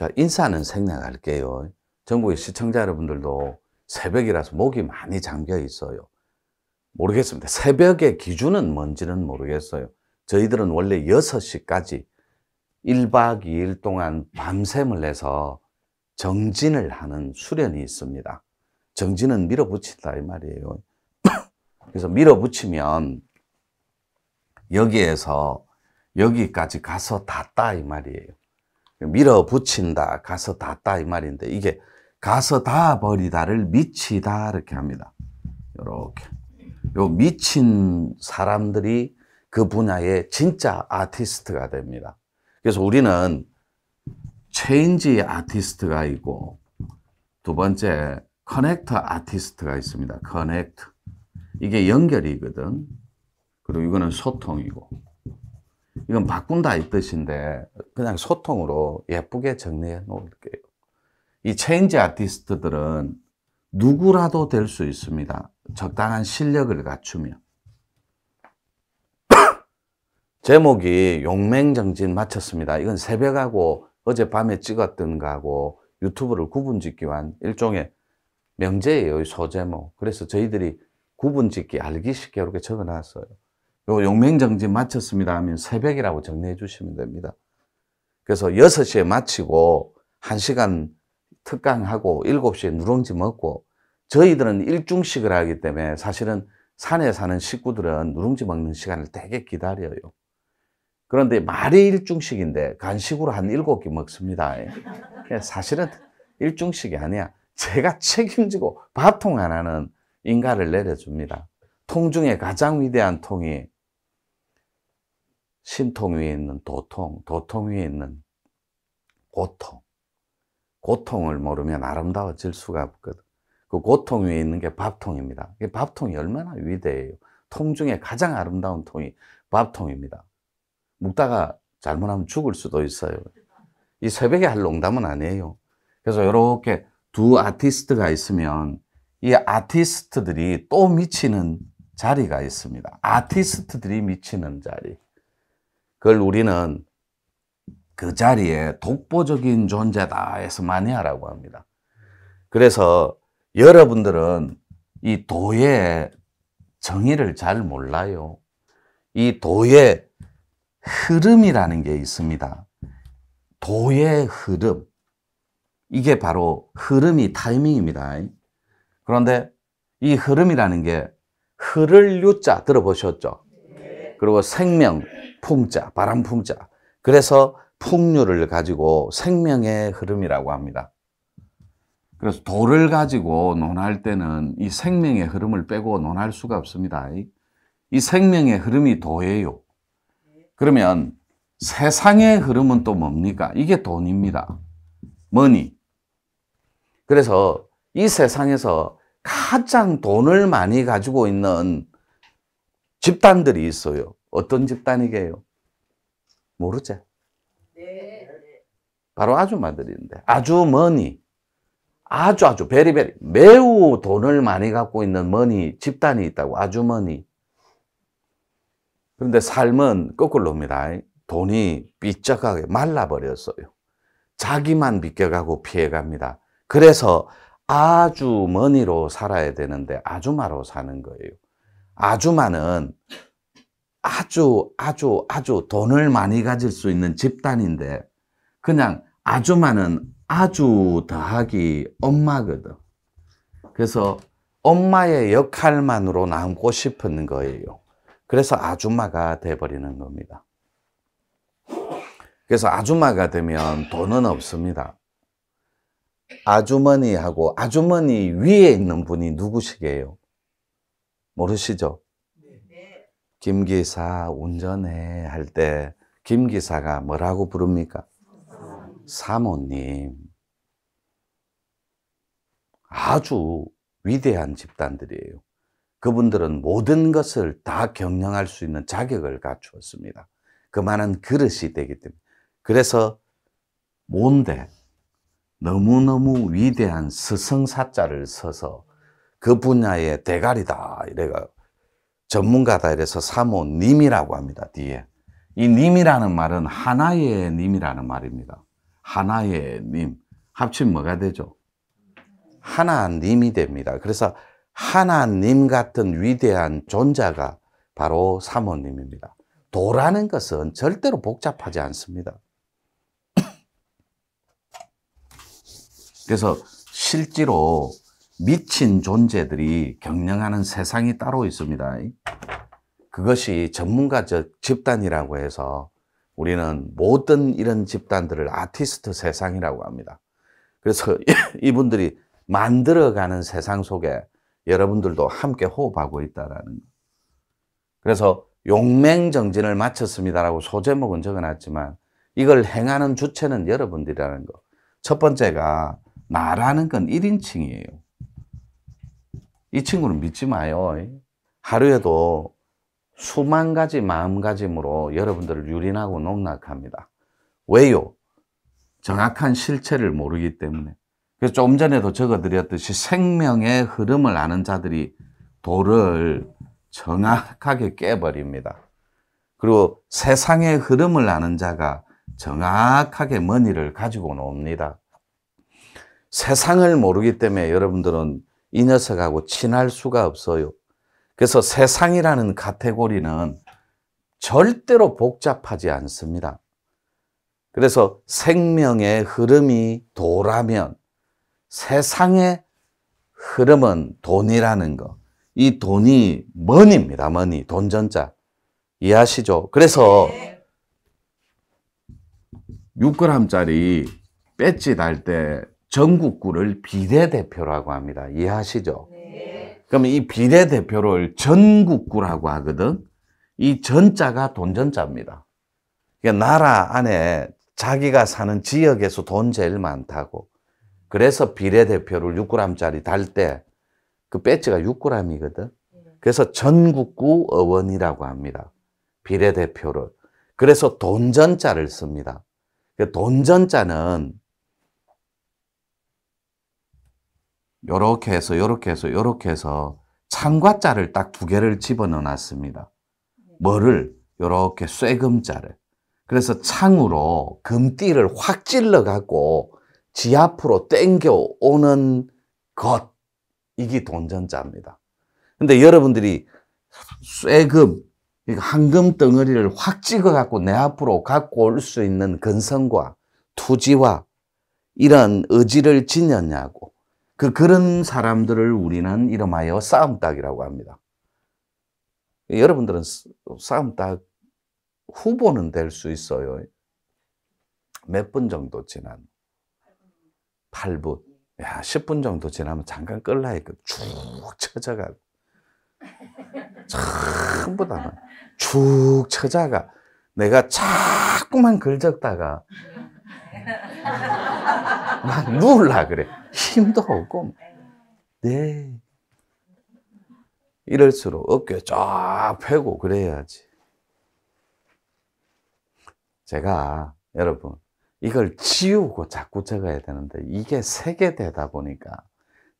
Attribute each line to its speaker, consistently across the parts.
Speaker 1: 자, 인사는 생략할게요. 전국의 시청자 여러분들도 새벽이라서 목이 많이 잠겨 있어요. 모르겠습니다. 새벽의 기준은 뭔지는 모르겠어요. 저희들은 원래 6시까지 1박 2일 동안 밤샘을 해서 정진을 하는 수련이 있습니다. 정진은 밀어붙인다 이 말이에요. 그래서 밀어붙이면 여기에서 여기까지 가서 닿다 이 말이에요. 밀어붙인다, 가서 닿다 이 말인데 이게 가서 닿아버리다를 미치다 이렇게 합니다. 이렇게 요 미친 사람들이 그 분야의 진짜 아티스트가 됩니다. 그래서 우리는 체인지 아티스트가 있고 두 번째 커넥터 아티스트가 있습니다. 커넥트 이게 연결이거든. 그리고 이거는 소통이고 이건 바꾼다 이 뜻인데 그냥 소통으로 예쁘게 정리해 놓을게요. 이 체인지 아티스트들은 누구라도 될 수 있습니다. 적당한 실력을 갖추며. 제목이 용맹정진 마쳤습니다. 이건 새벽하고 어젯밤에 찍었던 거하고 유튜브를 구분짓기 위한 일종의 명제예요. 소제목. 그래서 저희들이 구분짓기 알기 쉽게 이렇게 적어놨어요. 요 용맹정지 마쳤습니다 하면 새벽이라고 정리해 주시면 됩니다. 그래서 6시에 마치고 1시간 특강하고 7시에 누룽지 먹고 저희들은 일중식을 하기 때문에 사실은 산에 사는 식구들은 누룽지 먹는 시간을 되게 기다려요. 그런데 말이 일중식인데 간식으로 한 7개 먹습니다. 예. 사실은 일중식이 아니야. 제가 책임지고 밥통 하나는 인가를 내려줍니다. 통 중에 가장 위대한 통이 신통 위에 있는 도통, 도통 위에 있는 고통. 고통을 모르면 아름다워질 수가 없거든. 그 고통 위에 있는 게 밥통입니다. 밥통이 얼마나 위대해요. 통 중에 가장 아름다운 통이 밥통입니다. 묵다가 잘못하면 죽을 수도 있어요. 이 새벽에 할 농담은 아니에요. 그래서 이렇게 두 아티스트가 있으면 이 아티스트들이 또 미치는 자리가 있습니다. 아티스트들이 미치는 자리. 그걸 우리는 그 자리에 독보적인 존재다 해서 마니아라고 합니다. 그래서 여러분들은 이 도의 정의를 잘 몰라요. 이 도의 흐름이라는 게 있습니다. 도의 흐름. 이게 바로 흐름이 타이밍입니다. 그런데 이 흐름이라는 게 흐를 유자 들어보셨죠? 그리고 생명, 풍자, 바람 풍자. 그래서 풍류를 가지고 생명의 흐름이라고 합니다. 그래서 돌을 가지고 논할 때는 이 생명의 흐름을 빼고 논할 수가 없습니다. 이 생명의 흐름이 도예요. 그러면 세상의 흐름은 또 뭡니까? 이게 돈입니다. 머니. 그래서 이 세상에서 가장 돈을 많이 가지고 있는 집단들이 있어요. 어떤 집단이게요? 모르죠? 네. 바로 아주마들인데 아주머니 아주 아주 베리베리 매우 돈을 많이 갖고 있는 머니 집단이 있다고 아주머니 그런데 삶은 거꾸로입니다 돈이 삐쩍하게 말라버렸어요 자기만 비껴가고 피해갑니다 그래서 아주머니로 살아야 되는데 아주마로 사는 거예요 아주마는 아주 아주 아주 돈을 많이 가질 수 있는 집단인데 그냥 아주마는 아주 더하기 엄마거든. 그래서 엄마의 역할만으로 남고 싶은 거예요. 그래서 아줌마가 돼버리는 겁니다. 그래서 아줌마가 되면 돈은 없습니다. 아주머니하고 아주머니 위에 있는 분이 누구시게요? 모르시죠? 김 기사 운전해 할 때 김 기사가 뭐라고 부릅니까? 사모님. 아주 위대한 집단들이에요. 그분들은 모든 것을 다 경영할 수 있는 자격을 갖추었습니다. 그만한 그릇이 되기 때문에. 그래서 뭔데 너무너무 위대한 스승사자를 써서 그 분야의 대가리다 이래가 전문가다 이래서 사모님이라고 합니다. 뒤에. 이 님이라는 말은 하나의 님이라는 말입니다. 하나의 님. 합치면 뭐가 되죠? 하나님이 됩니다. 그래서 하나님 같은 위대한 존재가 바로 사모님입니다. 도라는 것은 절대로 복잡하지 않습니다. 그래서 실제로 미친 존재들이 경영하는 세상이 따로 있습니다. 그것이 전문가적 집단이라고 해서 우리는 모든 이런 집단들을 아티스트 세상이라고 합니다. 그래서 이분들이 만들어가는 세상 속에 여러분들도 함께 호흡하고 있다라는 그래서 용맹정진을 마쳤습니다라고 소제목은 적어놨지만 이걸 행하는 주체는 여러분들이라는 거. 첫 번째가 나라는 건 1인칭이에요. 이 친구는 믿지 마요. 하루에도 수만 가지 마음가짐으로 여러분들을 유린하고 농락합니다. 왜요? 정확한 실체를 모르기 때문에. 그래서 좀 전에도 적어드렸듯이 생명의 흐름을 아는 자들이 돌을 정확하게 깨버립니다. 그리고 세상의 흐름을 아는 자가 정확하게 머니를 가지고 놉니다. 세상을 모르기 때문에 여러분들은 이 녀석하고 친할 수가 없어요. 그래서 세상이라는 카테고리는 절대로 복잡하지 않습니다. 그래서 생명의 흐름이 도라면 세상의 흐름은 돈이라는 거. 이 돈이 머니입니다. 머니. 돈전자. 이해하시죠? 그래서 6g짜리 배지 날때 전국구를 비례대표라고 합니다. 이해하시죠? 네. 그러면 이 비례대표를 전국구라고 하거든. 이 전자가 돈전자입니다. 그러니까 나라 안에 자기가 사는 지역에서 돈 제일 많다고. 그래서 비례대표를 6g짜리 달 때 그 배지가 6g이거든. 그래서 전국구 의원이라고 합니다. 비례대표를. 그래서 돈전자를 씁니다. 그 돈전자는 요렇게 해서 요렇게 해서 요렇게 해서 창과자를 딱 두 개를 집어넣어 놨습니다. 뭐를 요렇게 쇠금자를. 그래서 창으로 금띠를 확 찔러 갖고 지 앞으로 땡겨 오는 것 이게 돈전자입니다. 근데 여러분들이 쇠금 황금 덩어리를 확 찍어 갖고 내 앞으로 갖고 올 수 있는 근성과 투지와 이런 의지를 지녔냐고 그 그런 사람들을 우리는 이름하여 싸움닭이라고 합니다. 여러분들은 싸움닭 후보는 될 수 있어요. 몇 분 정도 지난 8분. 야, 10분 정도 지나면 잠깐 끌라 니까쭉 쳐져가고. 전부 다쭉 쳐져가. 내가 자꾸만 글적다가 막 누울라 그래. 힘도 없고 네 이럴수록 어깨 쫙 펴고 그래야지 제가 여러분 이걸 지우고 자꾸 적어야 되는데 이게 세개 되다 보니까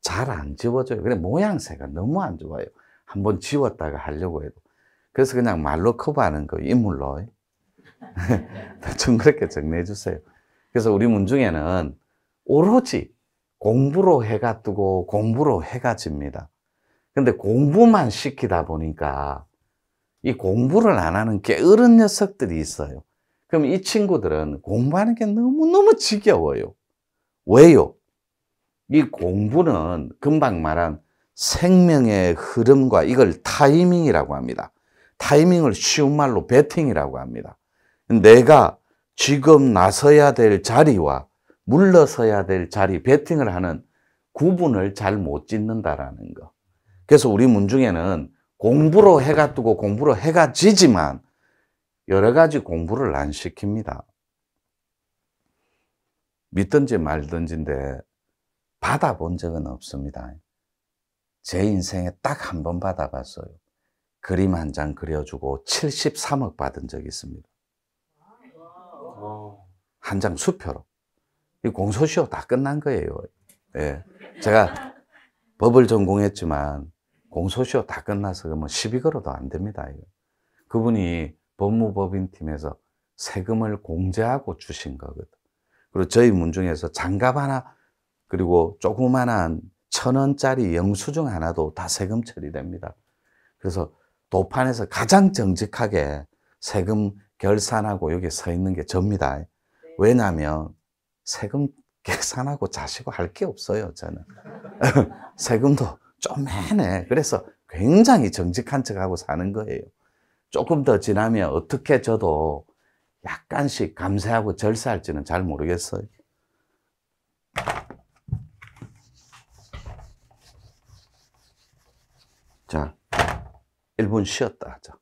Speaker 1: 잘 안 지워져요 그래 모양새가 너무 안 좋아요 한번 지웠다가 하려고 해도 그래서 그냥 말로 커버하는 거 인물로 좀 그렇게 정리해 주세요 그래서 우리 문 중에는 오로지 공부로 해가 뜨고 공부로 해가 집니다. 근데 공부만 시키다 보니까 이 공부를 안 하는 게으른 녀석들이 있어요. 그럼 이 친구들은 공부하는 게 너무너무 지겨워요. 왜요? 이 공부는 금방 말한 생명의 흐름과 이걸 타이밍이라고 합니다. 타이밍을 쉬운 말로 베팅이라고 합니다. 내가 지금 나서야 될 자리와 물러서야 될 자리, 배팅을 하는 구분을 잘 못 짓는다라는 거. 그래서 우리 문중에는 공부로 해가 뜨고 공부로 해가 지지만 여러 가지 공부를 안 시킵니다. 믿든지 말든지인데 받아본 적은 없습니다. 제 인생에 딱 한 번 받아봤어요. 그림 한 장 그려주고 73억 받은 적이 있습니다. 한 장 수표로. 이 공소시효 다 끝난 거예요. 예. 제가 법을 전공했지만 공소시효 다 끝나서 그러면 시비 걸어도 안 됩니다. 그분이 법무법인 팀에서 세금을 공제하고 주신 거거든. 그리고 저희 문중에서 장갑 하나 그리고 조그만한 천 원짜리 영수증 하나도 다 세금 처리됩니다. 그래서 도판에서 가장 정직하게 세금 결산하고 여기 서 있는 게 접니다. 네. 왜냐하면 세금 계산하고 자시고 할 게 없어요, 저는. 세금도 좀 해내. 그래서 굉장히 정직한 척하고 사는 거예요. 조금 더 지나면 어떻게 저도 약간씩 감세하고 절세할지는 잘 모르겠어요. 자, 1분 쉬었다. 자.